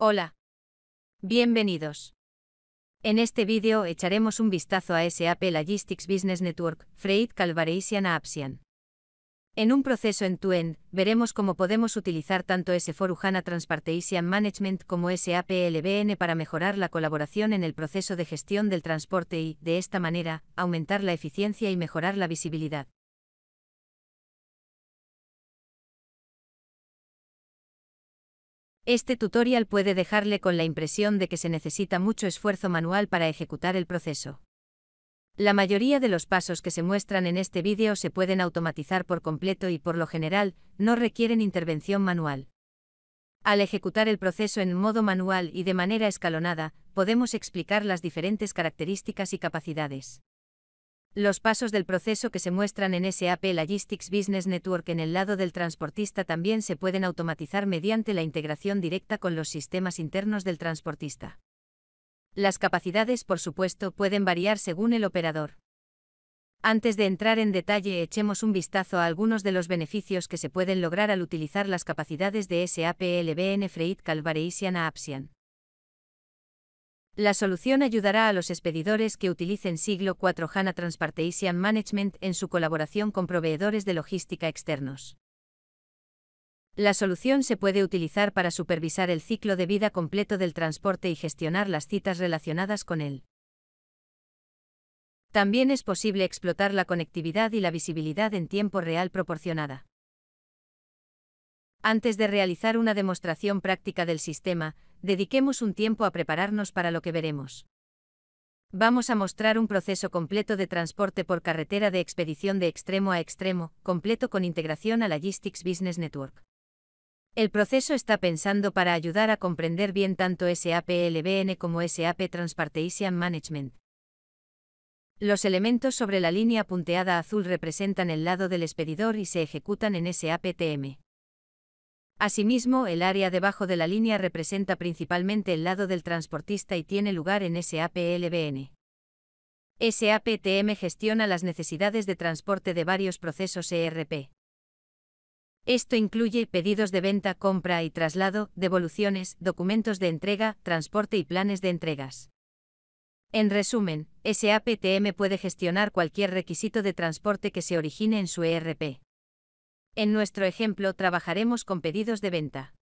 Hola. Bienvenidos. En este vídeo echaremos un vistazo a SAP Logistics Business Network, Freight Calvareisian Apsian. En un proceso en to end veremos cómo podemos utilizar tanto S4 HANA Transportation Management como SAP LBN para mejorar la colaboración en el proceso de gestión del transporte y, de esta manera, aumentar la eficiencia y mejorar la visibilidad. Este tutorial puede dejarle con la impresión de que se necesita mucho esfuerzo manual para ejecutar el proceso. La mayoría de los pasos que se muestran en este vídeo se pueden automatizar por completo y por lo general no requieren intervención manual. Al ejecutar el proceso en modo manual y de manera escalonada, podemos explicar las diferentes características y capacidades. Los pasos del proceso que se muestran en SAP Logistics Business Network en el lado del transportista también se pueden automatizar mediante la integración directa con los sistemas internos del transportista. Las capacidades, por supuesto, pueden variar según el operador. Antes de entrar en detalle, echemos un vistazo a algunos de los beneficios que se pueden lograr al utilizar las capacidades de SAP LBN Freight a Apsian. La solución ayudará a los expedidores que utilicen Siglo 4 HANA Transportation Management en su colaboración con proveedores de logística externos. La solución se puede utilizar para supervisar el ciclo de vida completo del transporte y gestionar las citas relacionadas con él. También es posible explotar la conectividad y la visibilidad en tiempo real proporcionada. Antes de realizar una demostración práctica del sistema, dediquemos un tiempo a prepararnos para lo que veremos. Vamos a mostrar un proceso completo de transporte por carretera de expedición de extremo a extremo, completo con integración a Logistics Business Network. El proceso está pensando para ayudar a comprender bien tanto SAP LBN como SAP Transportation Management. Los elementos sobre la línea punteada azul representan el lado del expedidor y se ejecutan en SAP TM. Asimismo, el área debajo de la línea representa principalmente el lado del transportista y tiene lugar en SAPLBN. SAPTM gestiona las necesidades de transporte de varios procesos ERP. Esto incluye pedidos de venta, compra y traslado, devoluciones, documentos de entrega, transporte y planes de entregas. En resumen, SAPTM puede gestionar cualquier requisito de transporte que se origine en su ERP. En nuestro ejemplo trabajaremos con pedidos de venta.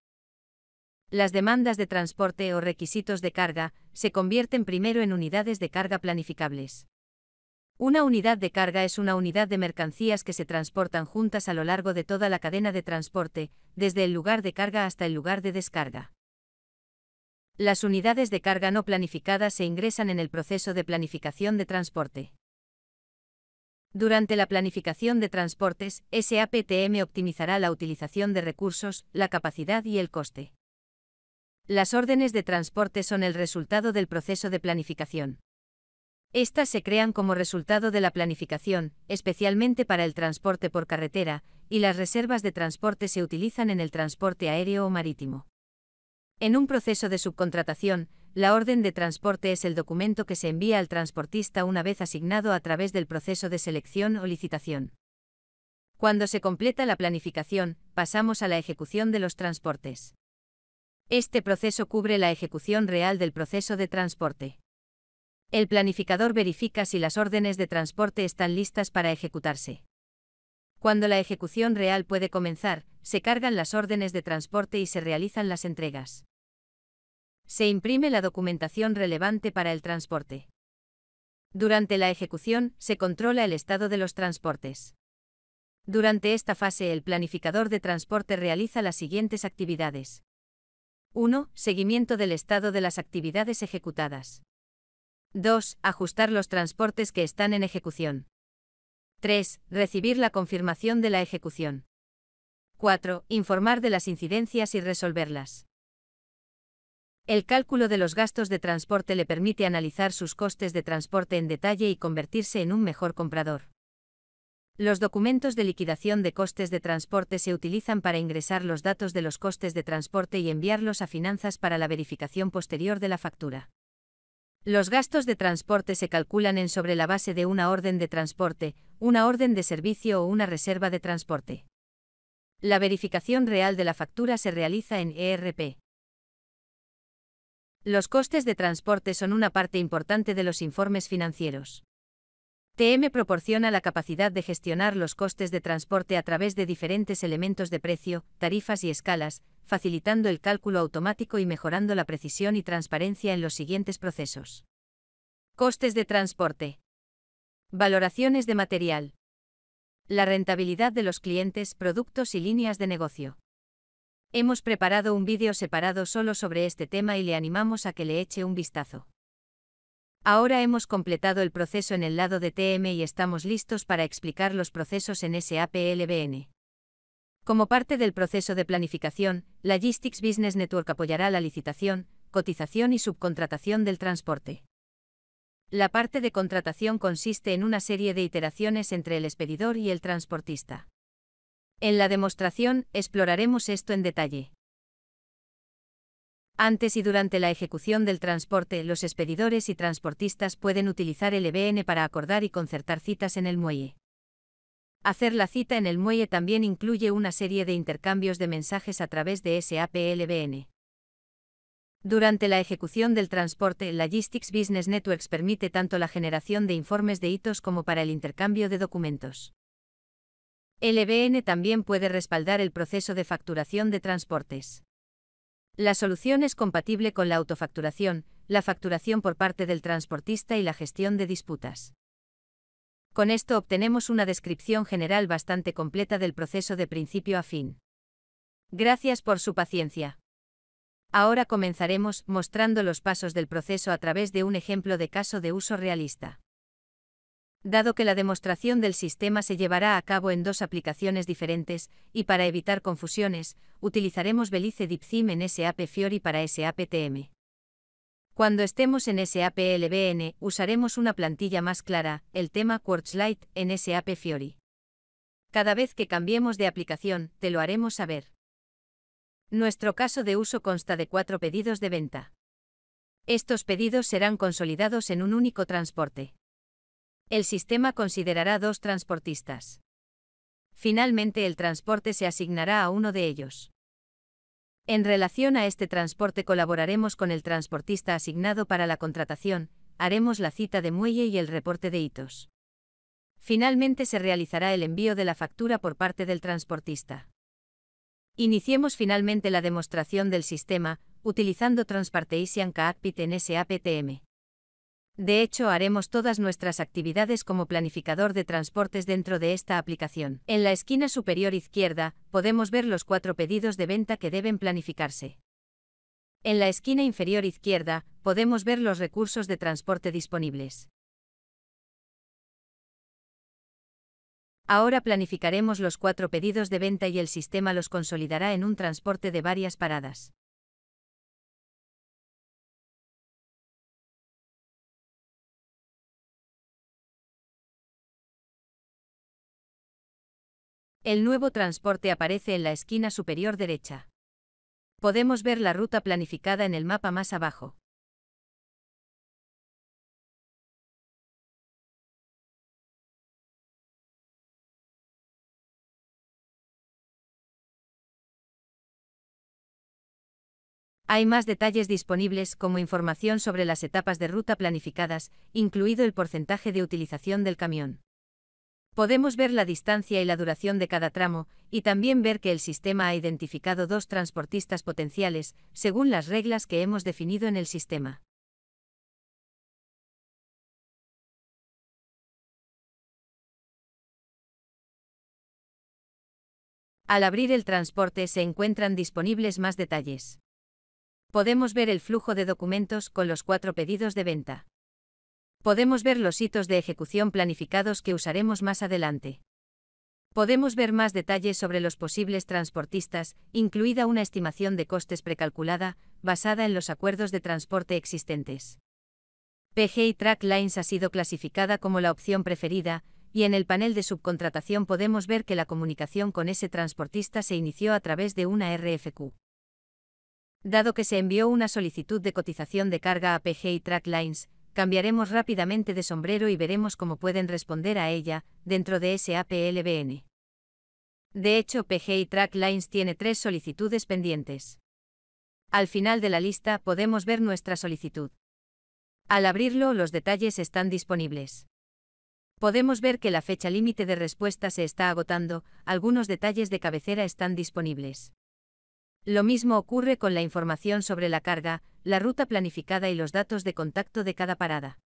Las demandas de transporte o requisitos de carga se convierten primero en unidades de carga planificables. Una unidad de carga es una unidad de mercancías que se transportan juntas a lo largo de toda la cadena de transporte, desde el lugar de carga hasta el lugar de descarga. Las unidades de carga no planificadas se ingresan en el proceso de planificación de transporte. Durante la planificación de transportes, SAPTM optimizará la utilización de recursos, la capacidad y el coste. Las órdenes de transporte son el resultado del proceso de planificación. Estas se crean como resultado de la planificación, especialmente para el transporte por carretera, y las reservas de transporte se utilizan en el transporte aéreo o marítimo. En un proceso de subcontratación, la orden de transporte es el documento que se envía al transportista una vez asignado a través del proceso de selección o licitación. Cuando se completa la planificación, pasamos a la ejecución de los transportes. Este proceso cubre la ejecución real del proceso de transporte. El planificador verifica si las órdenes de transporte están listas para ejecutarse. Cuando la ejecución real puede comenzar, se cargan las órdenes de transporte y se realizan las entregas se imprime la documentación relevante para el transporte. Durante la ejecución, se controla el estado de los transportes. Durante esta fase, el planificador de transporte realiza las siguientes actividades. 1. Seguimiento del estado de las actividades ejecutadas. 2. Ajustar los transportes que están en ejecución. 3. Recibir la confirmación de la ejecución. 4. Informar de las incidencias y resolverlas. El cálculo de los gastos de transporte le permite analizar sus costes de transporte en detalle y convertirse en un mejor comprador. Los documentos de liquidación de costes de transporte se utilizan para ingresar los datos de los costes de transporte y enviarlos a finanzas para la verificación posterior de la factura. Los gastos de transporte se calculan en sobre la base de una orden de transporte, una orden de servicio o una reserva de transporte. La verificación real de la factura se realiza en ERP. Los costes de transporte son una parte importante de los informes financieros. TM proporciona la capacidad de gestionar los costes de transporte a través de diferentes elementos de precio, tarifas y escalas, facilitando el cálculo automático y mejorando la precisión y transparencia en los siguientes procesos. Costes de transporte. Valoraciones de material. La rentabilidad de los clientes, productos y líneas de negocio. Hemos preparado un vídeo separado solo sobre este tema y le animamos a que le eche un vistazo. Ahora hemos completado el proceso en el lado de TM y estamos listos para explicar los procesos en SAPLBN. Como parte del proceso de planificación, Logistics Business Network apoyará la licitación, cotización y subcontratación del transporte. La parte de contratación consiste en una serie de iteraciones entre el expedidor y el transportista. En la demostración, exploraremos esto en detalle. Antes y durante la ejecución del transporte, los expedidores y transportistas pueden utilizar el EBN para acordar y concertar citas en el muelle. Hacer la cita en el muelle también incluye una serie de intercambios de mensajes a través de SAP SAPLBN. Durante la ejecución del transporte, Logistics Business Networks permite tanto la generación de informes de hitos como para el intercambio de documentos. El e también puede respaldar el proceso de facturación de transportes. La solución es compatible con la autofacturación, la facturación por parte del transportista y la gestión de disputas. Con esto obtenemos una descripción general bastante completa del proceso de principio a fin. Gracias por su paciencia. Ahora comenzaremos mostrando los pasos del proceso a través de un ejemplo de caso de uso realista dado que la demostración del sistema se llevará a cabo en dos aplicaciones diferentes, y para evitar confusiones, utilizaremos Belice DeepSim en SAP Fiori para SAP TM. Cuando estemos en SAP LBN, usaremos una plantilla más clara, el tema Quartzlight, en SAP Fiori. Cada vez que cambiemos de aplicación, te lo haremos saber. Nuestro caso de uso consta de cuatro pedidos de venta. Estos pedidos serán consolidados en un único transporte. El sistema considerará dos transportistas. Finalmente el transporte se asignará a uno de ellos. En relación a este transporte colaboraremos con el transportista asignado para la contratación, haremos la cita de muelle y el reporte de hitos. Finalmente se realizará el envío de la factura por parte del transportista. Iniciemos finalmente la demostración del sistema, utilizando Transparteisian Cockpit en SAPTM. De hecho, haremos todas nuestras actividades como planificador de transportes dentro de esta aplicación. En la esquina superior izquierda, podemos ver los cuatro pedidos de venta que deben planificarse. En la esquina inferior izquierda, podemos ver los recursos de transporte disponibles. Ahora planificaremos los cuatro pedidos de venta y el sistema los consolidará en un transporte de varias paradas. El nuevo transporte aparece en la esquina superior derecha. Podemos ver la ruta planificada en el mapa más abajo. Hay más detalles disponibles como información sobre las etapas de ruta planificadas, incluido el porcentaje de utilización del camión. Podemos ver la distancia y la duración de cada tramo, y también ver que el sistema ha identificado dos transportistas potenciales, según las reglas que hemos definido en el sistema. Al abrir el transporte se encuentran disponibles más detalles. Podemos ver el flujo de documentos con los cuatro pedidos de venta. Podemos ver los hitos de ejecución planificados que usaremos más adelante. Podemos ver más detalles sobre los posibles transportistas, incluida una estimación de costes precalculada, basada en los acuerdos de transporte existentes. PGI Track Lines ha sido clasificada como la opción preferida, y en el panel de subcontratación podemos ver que la comunicación con ese transportista se inició a través de una RFQ. Dado que se envió una solicitud de cotización de carga a PGI Track Lines, cambiaremos rápidamente de sombrero y veremos cómo pueden responder a ella, dentro de SAPLBN. De hecho, Track Tracklines tiene tres solicitudes pendientes. Al final de la lista podemos ver nuestra solicitud. Al abrirlo, los detalles están disponibles. Podemos ver que la fecha límite de respuesta se está agotando, algunos detalles de cabecera están disponibles. Lo mismo ocurre con la información sobre la carga, la ruta planificada y los datos de contacto de cada parada.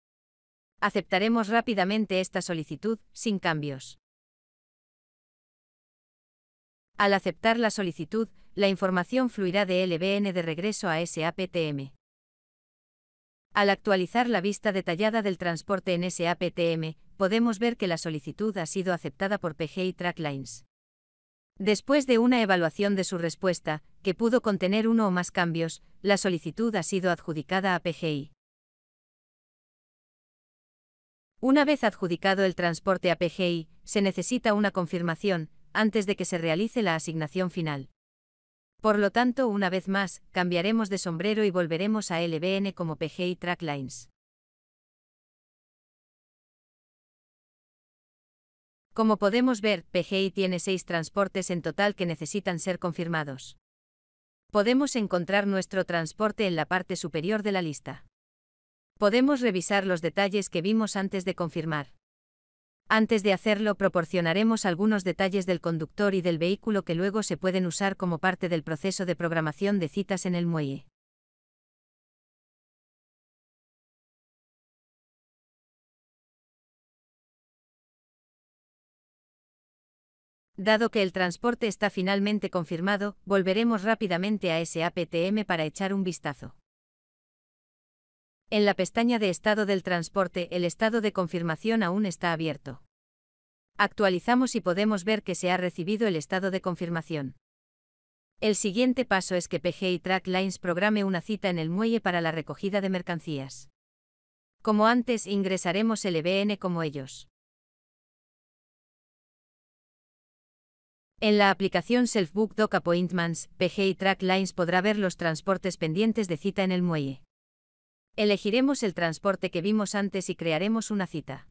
Aceptaremos rápidamente esta solicitud, sin cambios. Al aceptar la solicitud, la información fluirá de LBN de regreso a SAPTM. Al actualizar la vista detallada del transporte en SAPTM, podemos ver que la solicitud ha sido aceptada por PGI Tracklines. Después de una evaluación de su respuesta, que pudo contener uno o más cambios, la solicitud ha sido adjudicada a PGI. Una vez adjudicado el transporte a PGI, se necesita una confirmación, antes de que se realice la asignación final. Por lo tanto, una vez más, cambiaremos de sombrero y volveremos a LBN como PGI Tracklines. Como podemos ver, PGI tiene seis transportes en total que necesitan ser confirmados. Podemos encontrar nuestro transporte en la parte superior de la lista. Podemos revisar los detalles que vimos antes de confirmar. Antes de hacerlo proporcionaremos algunos detalles del conductor y del vehículo que luego se pueden usar como parte del proceso de programación de citas en el muelle. Dado que el transporte está finalmente confirmado, volveremos rápidamente a SAPTM para echar un vistazo. En la pestaña de estado del transporte el estado de confirmación aún está abierto. Actualizamos y podemos ver que se ha recibido el estado de confirmación. El siguiente paso es que y Track Lines programe una cita en el muelle para la recogida de mercancías. Como antes ingresaremos el EBN como ellos. En la aplicación Selfbook Doc Appointments, PG y Lines podrá ver los transportes pendientes de cita en el muelle. Elegiremos el transporte que vimos antes y crearemos una cita.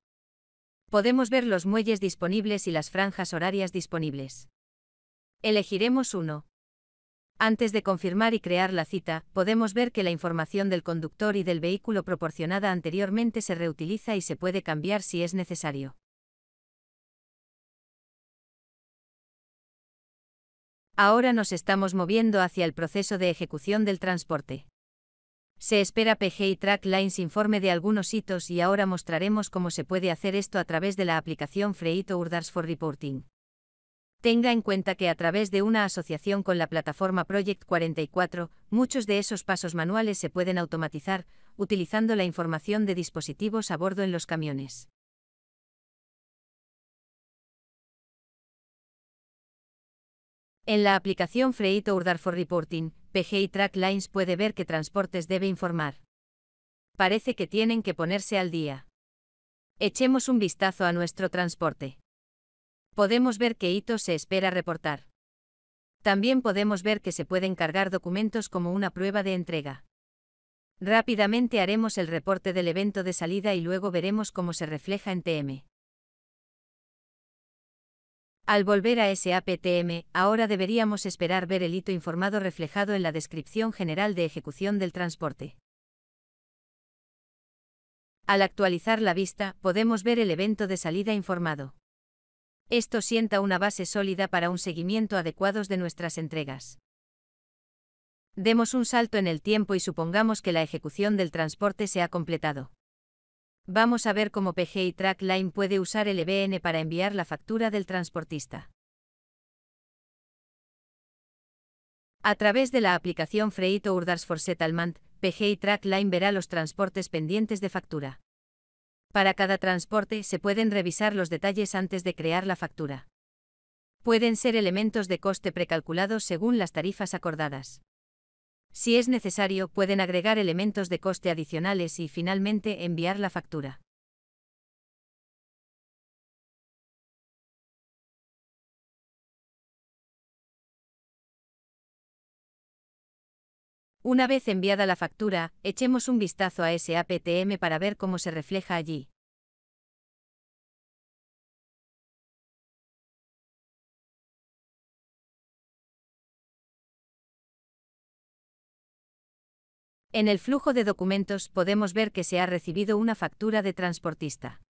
Podemos ver los muelles disponibles y las franjas horarias disponibles. Elegiremos uno. Antes de confirmar y crear la cita, podemos ver que la información del conductor y del vehículo proporcionada anteriormente se reutiliza y se puede cambiar si es necesario. Ahora nos estamos moviendo hacia el proceso de ejecución del transporte. Se espera Track Lines informe de algunos hitos y ahora mostraremos cómo se puede hacer esto a través de la aplicación Freito Urdars for Reporting. Tenga en cuenta que a través de una asociación con la plataforma Project 44, muchos de esos pasos manuales se pueden automatizar, utilizando la información de dispositivos a bordo en los camiones. En la aplicación Freight Order for Reporting, PGI Lines puede ver que Transportes debe informar. Parece que tienen que ponerse al día. Echemos un vistazo a nuestro transporte. Podemos ver que hitos se espera reportar. También podemos ver que se pueden cargar documentos como una prueba de entrega. Rápidamente haremos el reporte del evento de salida y luego veremos cómo se refleja en TM. Al volver a SAPTM, ahora deberíamos esperar ver el hito informado reflejado en la descripción general de ejecución del transporte. Al actualizar la vista, podemos ver el evento de salida informado. Esto sienta una base sólida para un seguimiento adecuado de nuestras entregas. Demos un salto en el tiempo y supongamos que la ejecución del transporte se ha completado. Vamos a ver cómo PGI Trackline puede usar el EBN para enviar la factura del transportista. A través de la aplicación Freight Orders for Settlement, PGI Trackline verá los transportes pendientes de factura. Para cada transporte se pueden revisar los detalles antes de crear la factura. Pueden ser elementos de coste precalculados según las tarifas acordadas. Si es necesario, pueden agregar elementos de coste adicionales y finalmente enviar la factura. Una vez enviada la factura, echemos un vistazo a SAPTM para ver cómo se refleja allí. En el flujo de documentos podemos ver que se ha recibido una factura de transportista.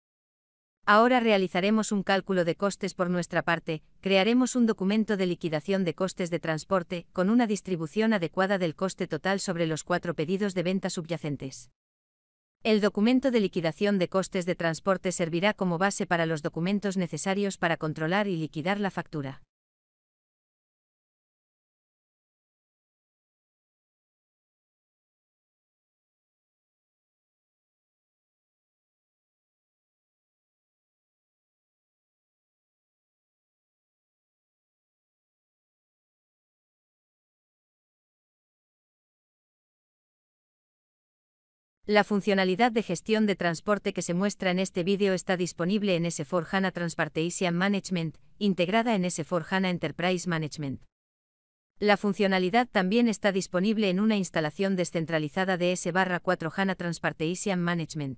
Ahora realizaremos un cálculo de costes por nuestra parte, crearemos un documento de liquidación de costes de transporte, con una distribución adecuada del coste total sobre los cuatro pedidos de venta subyacentes. El documento de liquidación de costes de transporte servirá como base para los documentos necesarios para controlar y liquidar la factura. La funcionalidad de gestión de transporte que se muestra en este vídeo está disponible en S4HANA Transportation Management, integrada en S4HANA Enterprise Management. La funcionalidad también está disponible en una instalación descentralizada de S4 HANA Transportation Management.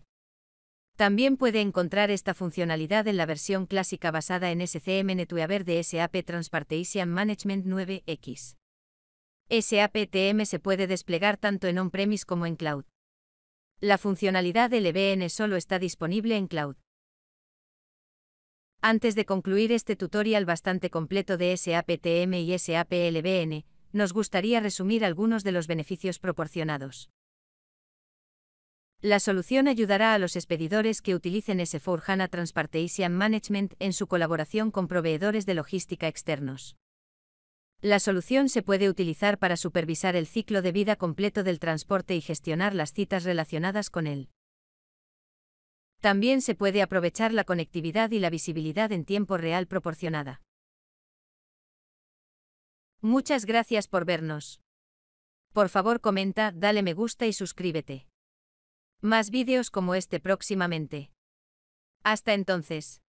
También puede encontrar esta funcionalidad en la versión clásica basada en SCM NetWeaver de SAP Transportation Management 9X. SAP TM se puede desplegar tanto en on-premise como en cloud. La funcionalidad LBN solo está disponible en cloud. Antes de concluir este tutorial bastante completo de SAPTM y SAP LBN, nos gustaría resumir algunos de los beneficios proporcionados. La solución ayudará a los expedidores que utilicen S4HANA Transportation Management en su colaboración con proveedores de logística externos. La solución se puede utilizar para supervisar el ciclo de vida completo del transporte y gestionar las citas relacionadas con él. También se puede aprovechar la conectividad y la visibilidad en tiempo real proporcionada. Muchas gracias por vernos. Por favor comenta, dale me gusta y suscríbete. Más vídeos como este próximamente. Hasta entonces.